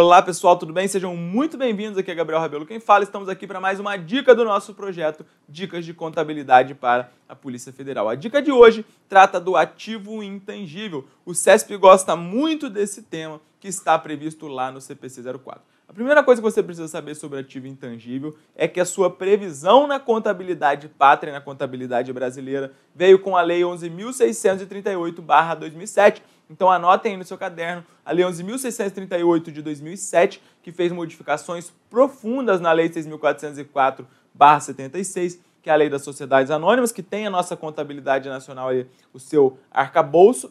Olá pessoal, tudo bem? Sejam muito bem-vindos. Aqui é Gabriel Rabelo quem fala. Estamos aqui para mais uma dica do nosso projeto Dicas de Contabilidade para a Polícia Federal. A dica de hoje trata do ativo intangível. O CESP gosta muito desse tema que está previsto lá no CPC 04. A primeira coisa que você precisa saber sobre ativo intangível é que a sua previsão na contabilidade pátria, na contabilidade brasileira, veio com a Lei 11.638-2007, então anotem aí no seu caderno a Lei 11.638 de 2007, que fez modificações profundas na Lei 6.404-76, que é a Lei das Sociedades Anônimas, que tem a nossa contabilidade nacional ali, o seu arcabouço.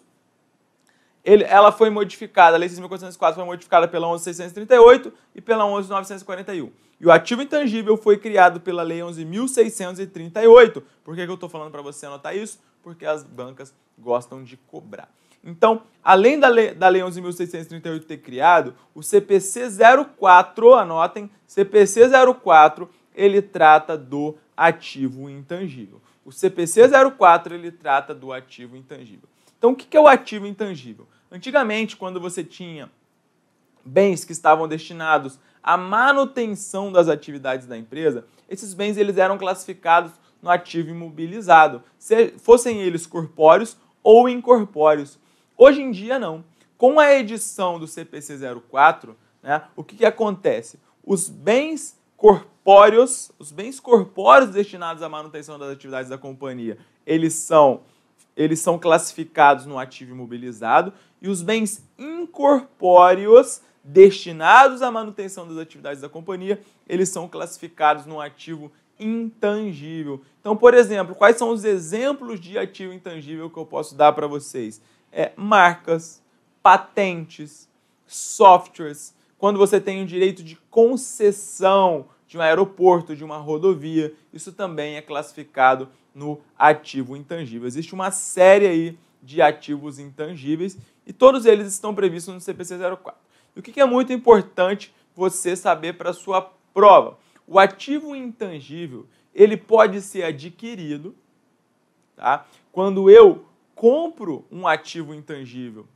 Ele, ela foi modificada, a Lei 6.404 foi modificada pela 11.638 e pela 11.941. E o ativo intangível foi criado pela Lei 11.638. Por que, que eu estou falando para você anotar isso? Porque as bancas gostam de cobrar. Então, além da lei, da lei 11.638 ter criado, o CPC 04, anotem, CPC 04, ele trata do ativo intangível. O CPC 04, ele trata do ativo intangível. Então, o que é o ativo intangível? Antigamente, quando você tinha bens que estavam destinados à manutenção das atividades da empresa, esses bens eles eram classificados no ativo imobilizado, se fossem eles corpóreos ou incorpóreos. Hoje em dia, não. Com a edição do CPC 04, né, o que, que acontece? Os bens corpóreos, os bens corpóreos destinados à manutenção das atividades da companhia, eles são, eles são classificados no ativo imobilizado e os bens incorpóreos destinados à manutenção das atividades da companhia, eles são classificados no ativo intangível. Então, por exemplo, quais são os exemplos de ativo intangível que eu posso dar para vocês? É, marcas, patentes, softwares. Quando você tem o direito de concessão de um aeroporto, de uma rodovia, isso também é classificado no ativo intangível. Existe uma série aí de ativos intangíveis e todos eles estão previstos no CPC 04. E o que é muito importante você saber para sua prova? O ativo intangível, ele pode ser adquirido, tá? Quando eu compro um ativo intangível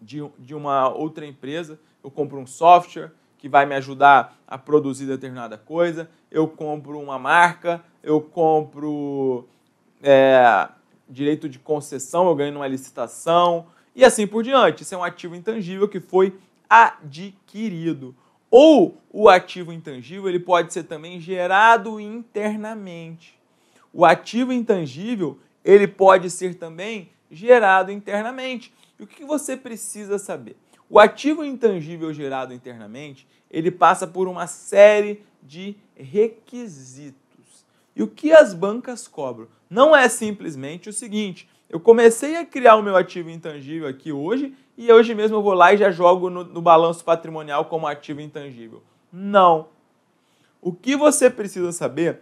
de, de uma outra empresa, eu compro um software que vai me ajudar a produzir determinada coisa, eu compro uma marca, eu compro é, direito de concessão, eu ganho numa licitação, e assim por diante. Isso é um ativo intangível que foi adquirido. Ou o ativo intangível ele pode ser também gerado internamente. O ativo intangível ele pode ser também gerado internamente. E o que você precisa saber? O ativo intangível gerado internamente ele passa por uma série de requisitos. E o que as bancas cobram? Não é simplesmente o seguinte: eu comecei a criar o meu ativo intangível aqui hoje e hoje mesmo eu vou lá e já jogo no, no balanço patrimonial como ativo intangível. Não. O que você precisa saber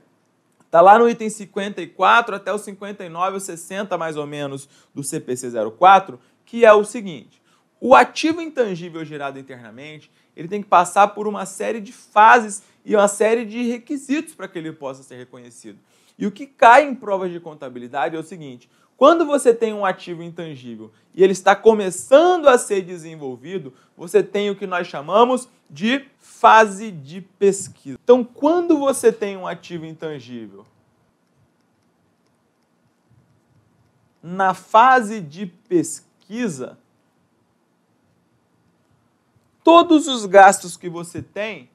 Está lá no item 54 até o 59 ou 60, mais ou menos, do CPC 04, que é o seguinte: o ativo intangível gerado internamente ele tem que passar por uma série de fases e uma série de requisitos para que ele possa ser reconhecido. E o que cai em provas de contabilidade é o seguinte: quando você tem um ativo intangível e ele está começando a ser desenvolvido, você tem o que nós chamamos de fase de pesquisa. Então, quando você tem um ativo intangível na fase de pesquisa, todos os gastos que você tem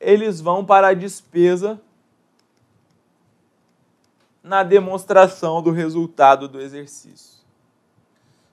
eles vão para a despesa na demonstração do resultado do exercício.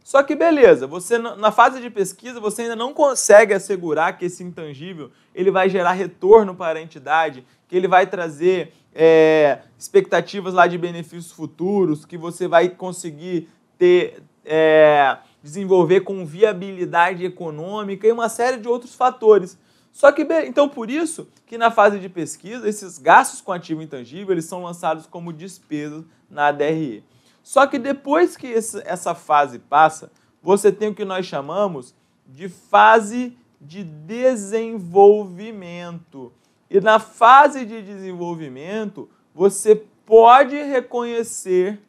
Só que beleza, você na fase de pesquisa você ainda não consegue assegurar que esse intangível ele vai gerar retorno para a entidade, que ele vai trazer é, expectativas lá de benefícios futuros, que você vai conseguir ter é, desenvolver com viabilidade econômica e uma série de outros fatores só que, então, por isso que na fase de pesquisa, esses gastos com ativo intangível, eles são lançados como despesas na DRE. Só que depois que essa fase passa, você tem o que nós chamamos de fase de desenvolvimento. E na fase de desenvolvimento, você pode reconhecer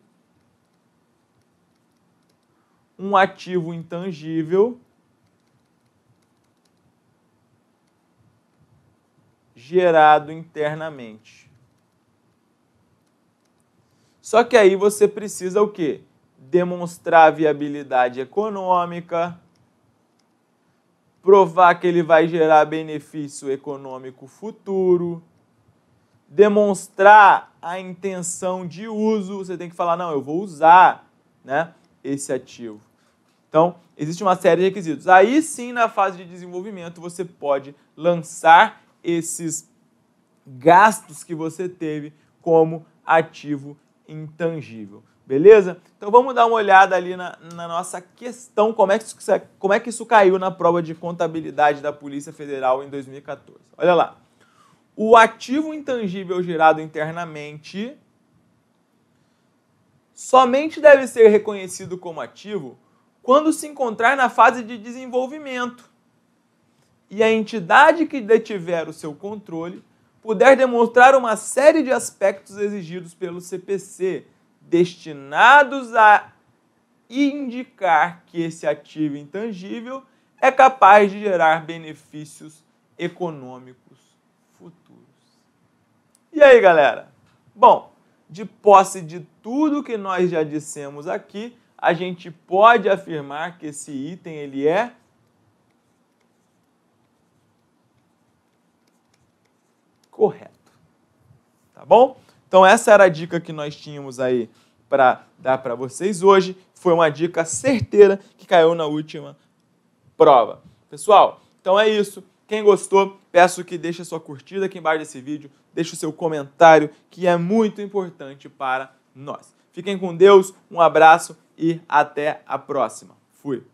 um ativo intangível gerado internamente. Só que aí você precisa o quê? Demonstrar viabilidade econômica, provar que ele vai gerar benefício econômico futuro, demonstrar a intenção de uso, você tem que falar, não, eu vou usar né, esse ativo. Então, existe uma série de requisitos. Aí sim, na fase de desenvolvimento, você pode lançar esses gastos que você teve como ativo intangível. Beleza? Então vamos dar uma olhada ali na, na nossa questão, como é, que isso, como é que isso caiu na prova de contabilidade da Polícia Federal em 2014. Olha lá. O ativo intangível gerado internamente somente deve ser reconhecido como ativo quando se encontrar na fase de desenvolvimento e a entidade que detiver o seu controle puder demonstrar uma série de aspectos exigidos pelo CPC, destinados a indicar que esse ativo intangível é capaz de gerar benefícios econômicos futuros. E aí, galera? Bom, de posse de tudo que nós já dissemos aqui, a gente pode afirmar que esse item ele é correto. Tá bom? Então essa era a dica que nós tínhamos aí para dar para vocês hoje. Foi uma dica certeira que caiu na última prova. Pessoal, então é isso. Quem gostou, peço que deixe a sua curtida aqui embaixo desse vídeo, deixe o seu comentário, que é muito importante para nós. Fiquem com Deus, um abraço e até a próxima. Fui!